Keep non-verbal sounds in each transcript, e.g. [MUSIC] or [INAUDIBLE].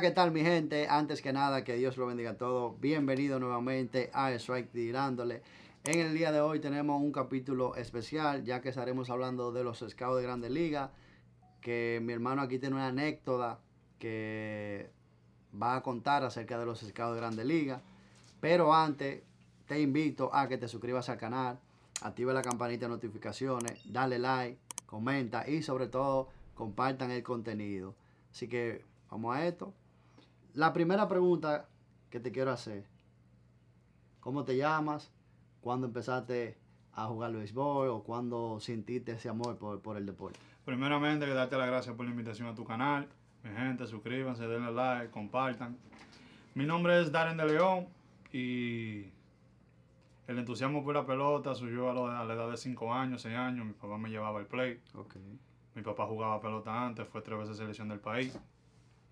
¿qué tal mi gente? Antes que nada, que Dios lo bendiga a todos. Bienvenido nuevamente a Strike Tirándole. En el día de hoy tenemos un capítulo especial, ya que estaremos hablando de los scouts de Grandes liga Que mi hermano aquí tiene una anécdota que va a contar acerca de los scouts de Grandes liga Pero antes, te invito a que te suscribas al canal, active la campanita de notificaciones, dale like, comenta y sobre todo compartan el contenido. Así que vamos a esto. La primera pregunta que te quiero hacer, ¿cómo te llamas? ¿Cuándo empezaste a jugar al béisbol o cuándo sentiste ese amor por, el deporte? Primeramente, que darte las gracias por la invitación a tu canal. Mi gente, suscríbanse, denle like, compartan. Mi nombre es Darren de León y el entusiasmo por la pelota surgió a, la edad de 5 años, 6 años. Mi papá me llevaba al play. Mi papá jugaba pelota antes, fue tres veces selección del país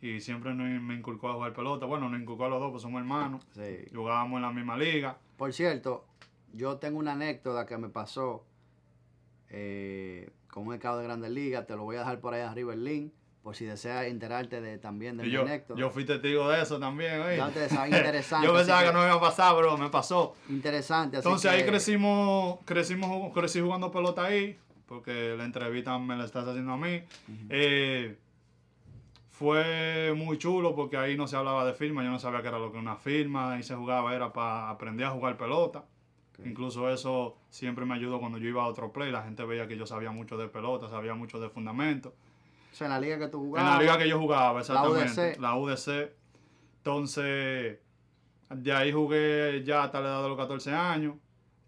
y siempre me inculcó a jugar pelota. Bueno, nos inculcó a los dos, pues somos hermanos. Sí. Jugábamos en la misma liga. Por cierto, yo tengo una anécdota que me pasó eh, con un mercado de Grandes Ligas. Te lo voy a dejar por ahí arriba el link. Por si deseas enterarte de, también de mi anécdota. Yo fui testigo de eso también, oye. [LAUGHS] interesante. yo pensaba que, no me iba a pasar, pero me pasó. Interesante. Entonces ahí crecimos, crecimos, crecí jugando pelota ahí, porque la entrevista me la estás haciendo a mí fue muy chulo porque ahí no se hablaba de firma, yo no sabía qué era lo que una firma, ahí se jugaba, era para aprender a jugar pelota. Incluso eso siempre me ayudó cuando yo iba a otro play, la gente veía que yo sabía mucho de pelota, sabía mucho de fundamento. O sea, en la liga que tú jugabas. En la liga que yo jugaba, exactamente. La UDC. La UDC. Entonces, de ahí jugué ya hasta la edad de los 14 años.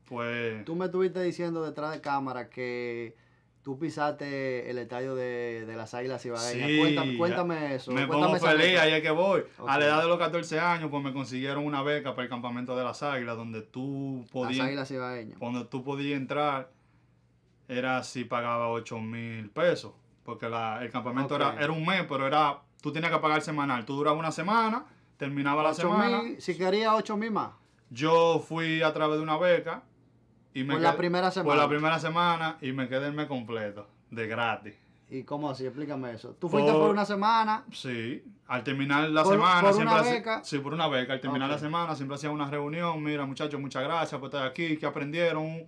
Pues... Tú me estuviste diciendo detrás de cámara que Tú pisaste el estadio de, las Águilas y cuéntame, cuéntame, eso. Me pongo feliz, ahí es que voy. A la edad de los 14 años, pues me consiguieron una beca para el campamento de las Águilas, donde tú podías... Las Águilas Donde tú podías entrar, era si pagaba 8 mil pesos. Porque el campamento era, era un mes, pero era tú tenías que pagar semanal. Tú durabas una semana, terminaba la semana. si quería 8 mil más. Yo fui a través de una beca y la primera semana. la primera semana y me quedé el mes completo, de gratis. ¿Y cómo así? Explícame eso. ¿Tú fuiste por, una semana? Sí. Al terminar la semana. ¿Por una beca? sí, por una beca. Al terminar la semana siempre hacía una reunión. Mira, muchachos, muchas gracias por estar aquí. ¿Qué aprendieron?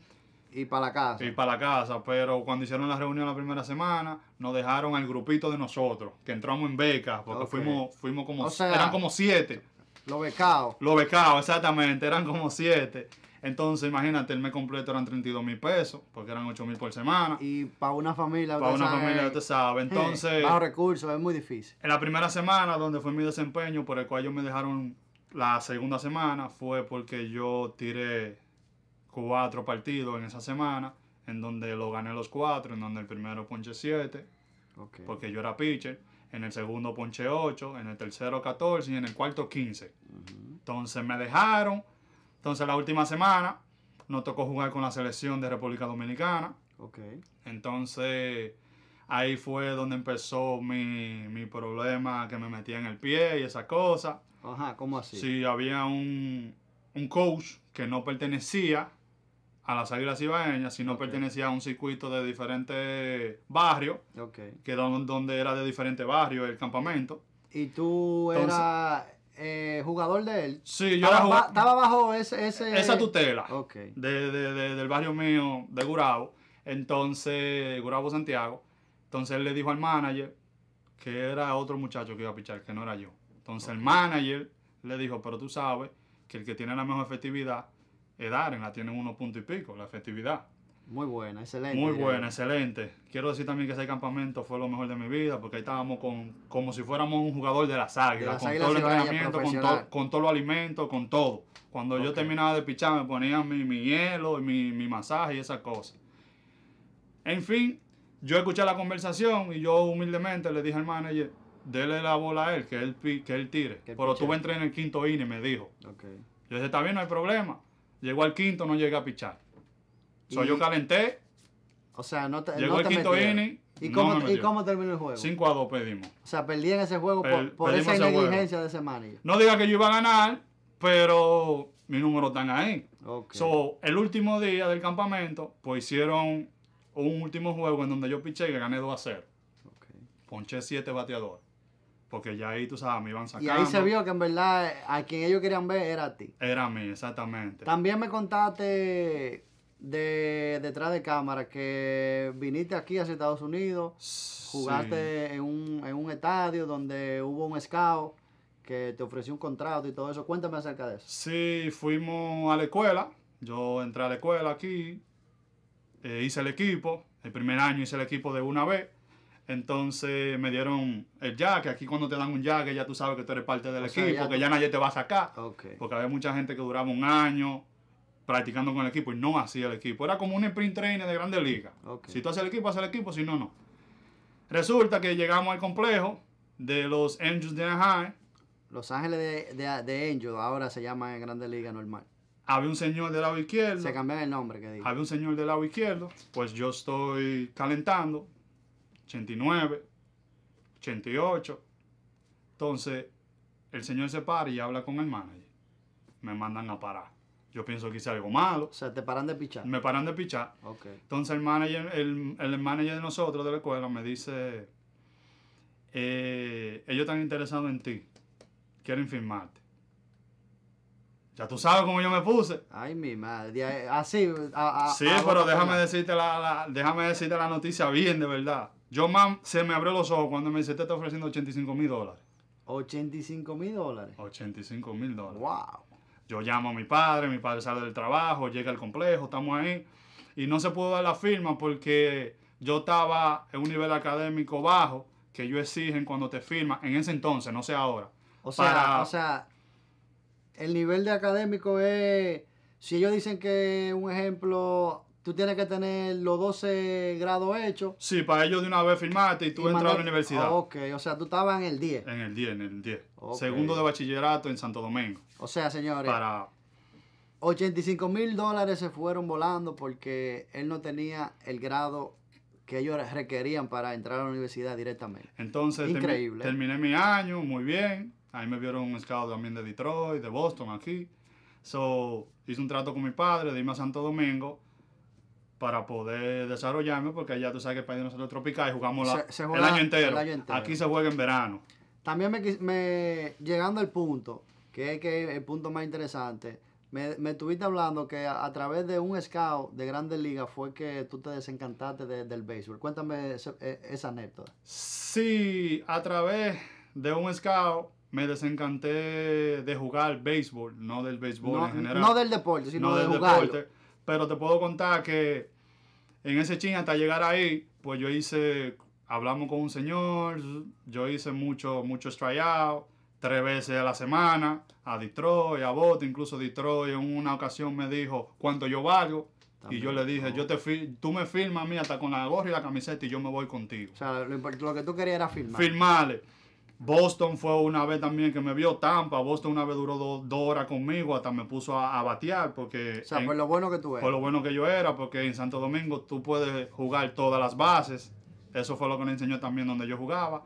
Y para la casa. Y para la casa. Pero cuando hicieron la reunión la primera semana, nos dejaron al grupito de nosotros, que entramos en beca, porque fuimos, fuimos como. eran como siete. Los becados. Los becados, exactamente. Eran como siete. Entonces, imagínate, el mes completo eran 32 mil pesos, porque eran 8 mil por semana. Y para una familia, Para una sabe, familia, usted sabe. Eh, Entonces. bajo recursos, es muy difícil. En la primera semana, donde fue mi desempeño, por el cual yo me dejaron la segunda semana, fue porque yo tiré cuatro partidos en esa semana, en donde lo gané los cuatro, en donde el primero ponche siete, porque yo era pitcher. En el segundo ponche ocho, en el tercero catorce y en el cuarto quince. Entonces me dejaron entonces, la última semana nos tocó jugar con la selección de República Dominicana. Ok. Entonces, ahí fue donde empezó mi, problema que me metía en el pie y esas cosas. Ajá, ¿cómo así? Sí, había un, coach que no pertenecía a las Águilas Ibaeñas, sino pertenecía a un circuito de diferentes barrios, Ok. que donde era de diferentes barrios el campamento. ¿Y tú eras eh, jugador de él. Sí, yo estaba, bajo ese, esa tutela de, del barrio mío, de Gurabo. Entonces, Gurabo Santiago. Entonces le dijo al manager que era otro muchacho que iba a pichar, que no era yo. Entonces el manager le dijo, pero tú sabes que el que tiene la mejor efectividad es Darren, la tiene uno punto y pico, la efectividad. Muy buena, excelente. Muy buena, excelente. Quiero decir también que ese campamento fue lo mejor de mi vida, porque ahí estábamos con, como si fuéramos un jugador de la águilas, con todo el entrenamiento, con, todo con todo alimento, con todo. Cuando yo terminaba de pichar me ponían mi, hielo mi, masaje y esas cosas. En fin, yo escuché la conversación y yo humildemente le dije al manager, dele la bola a él, que él, que él tire. Pero tú entré en el quinto inning, me dijo. Yo dije, está bien, no hay problema. Llegó al quinto, no llegué a pichar. So yo calenté. O sea, no te. Llegó no el quinto inning. ¿Y, cómo, ¿Y cómo terminó el juego? 5 a 2 pedimos. O sea, perdí en ese juego por, por esa negligencia de ese manager. No diga que yo iba a ganar, pero mis números están ahí. So, el último día del campamento, pues hicieron un último juego en donde yo pinché y gané 2 a 0. Ponché 7 bateadores. Porque ya ahí, tú sabes, me iban sacando. Y ahí se vio que en verdad a quien ellos querían ver era a ti. Era a mí, exactamente. También me contaste de detrás de cámara que viniste aquí hacia Estados Unidos, jugaste en, un, estadio donde hubo un scout que te ofreció un contrato y todo eso. Cuéntame acerca de eso. Sí, fuimos a la escuela. Yo entré a la escuela aquí, eh, hice el equipo. El primer año hice el equipo de una vez. Entonces me dieron el jaque. Aquí cuando te dan un jaque ya tú sabes que tú eres parte del equipo, que ya nadie te va a sacar. Porque había mucha gente que duraba un año, practicando con el equipo y no hacía el equipo. Era como un sprint trainer de grandes liga. Si tú haces el equipo, haces el equipo, si no, no. Resulta que llegamos al complejo de los Angels de Anaheim. Los Ángeles de, Angels ahora se llama en Grandes Ligas normal. Había un señor del lado izquierdo. Se cambió el nombre que digo. Había un señor del lado izquierdo. Pues yo estoy calentando. 89, 88. Entonces, el señor se para y habla con el manager. Me mandan a parar. Yo pienso que hice algo malo. O sea, te paran de pichar. Me paran de pichar. Entonces el manager, el, manager de nosotros de la escuela me dice, eh, ellos están interesados en ti, quieren firmarte. Ya tú sabes cómo yo me puse. Ay, mi madre. Eh, así. sí, pero déjame decirte la, déjame decirte la noticia bien, de verdad. Yo, mam, se me abrió los ojos cuando me dice, te está ofreciendo 85 mil dólares. 85 mil dólares. 85 mil dólares. Wow. Yo llamo a mi padre, mi padre sale del trabajo, llega al complejo, estamos ahí. Y no se pudo dar la firma porque yo estaba en un nivel académico bajo que ellos exigen cuando te firman, en ese entonces, no sé ahora. O sea, o sea, el nivel de académico es, si ellos dicen que, un ejemplo, tú tienes que tener los 12 grados hechos. Sí, para ellos de una vez firmaste y tú entras a la universidad. Ah, ok, o sea, tú estabas en el 10. En el 10, en el 10. Segundo de bachillerato en Santo Domingo. O sea, señores. Para... 85 mil dólares se fueron volando porque él no tenía el grado que ellos requerían para entrar a la universidad directamente. Entonces, Increíble. terminé mi año muy bien. Ahí me vieron un scout también de Detroit, de Boston, aquí. So, hice un trato con mi padre de irme a Santo Domingo para poder desarrollarme, porque ya tú sabes que el país de nosotros es tropical y jugamos el, año entero. Aquí se juega en verano. También me, me llegando al punto, que es el punto más interesante, me, estuviste hablando que a, través de un scout de Grandes Ligas fue que tú te desencantaste del béisbol. Cuéntame e, esa, anécdota. Sí, a través de un scout me desencanté de jugar béisbol, no del béisbol en general. No del deporte, sino de del Deporte pero te puedo contar que en ese ching hasta llegar ahí, pues yo hice, hablamos con un señor, yo hice mucho, mucho tryout, tres veces a la semana, a Detroit, a Bot, incluso Detroit en una ocasión me dijo cuánto yo valgo. y yo le dije, yo te tú me firmas a mí hasta con la gorra y la camiseta y yo me voy contigo. O sea, lo, que tú querías era firmar. Firmarle. Boston fue una vez también que me vio Tampa. Boston una vez duró dos horas conmigo, hasta me puso a, batear. Porque o sea, por lo bueno que tú eres. Por lo bueno que yo era, porque en Santo Domingo tú puedes jugar todas las bases. Eso fue lo que me enseñó también donde yo jugaba.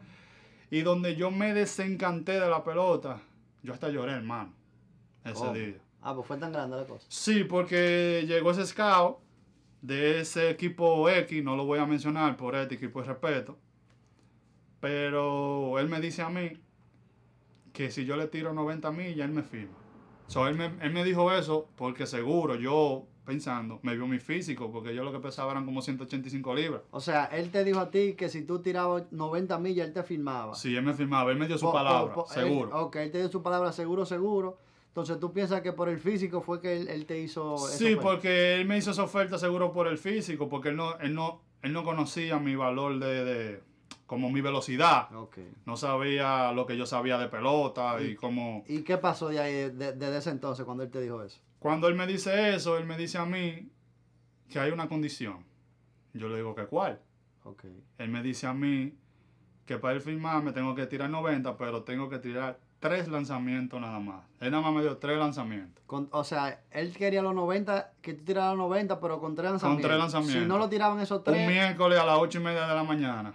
Y donde yo me desencanté de la pelota, yo hasta lloré, hermano, ese día. Ah, pues fue tan grande la cosa. Sí, porque llegó ese scout de ese equipo X, no lo voy a mencionar por ética y por respeto. Pero él me dice a mí que si yo le tiro 90 ya él me firma. So, él, me, él me dijo eso porque seguro yo pensando, me vio mi físico, porque yo lo que pesaba eran como 185 libras. O sea, él te dijo a ti que si tú tirabas 90 millas, él te firmaba. Sí, él me firmaba, él me dio su palabra, seguro. ok, él te dio su palabra, seguro, seguro. Entonces tú piensas que por el físico fue que él, te hizo... Sí, porque él me hizo esa oferta seguro por el físico, porque él no, él no, él no conocía mi valor de como mi velocidad. No sabía lo que yo sabía de pelota y, cómo... ¿Y qué pasó desde ese entonces, cuando él te dijo eso? Cuando él me dice eso, él me dice a mí que hay una condición. Yo le digo que cuál. Él me dice a mí que para él firmar me tengo que tirar 90, pero tengo que tirar tres lanzamientos nada más. Él nada más me dio tres lanzamientos. o sea, él quería los 90, que tú tiraras los 90, pero con tres lanzamientos. Con tres lanzamientos. Si no lo tiraban esos tres. Un miércoles a las ocho y media de la mañana.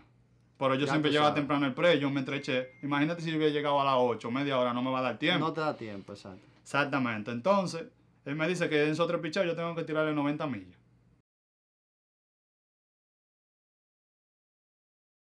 Pero yo siempre llegaba temprano el pre, yo me entreché. Imagínate si hubiera llegado a las 8, media hora, no me va a dar tiempo. No te da tiempo, exacto. Exactamente. Entonces, él me dice que en esos tres pichados yo tengo que tirarle 90 millas.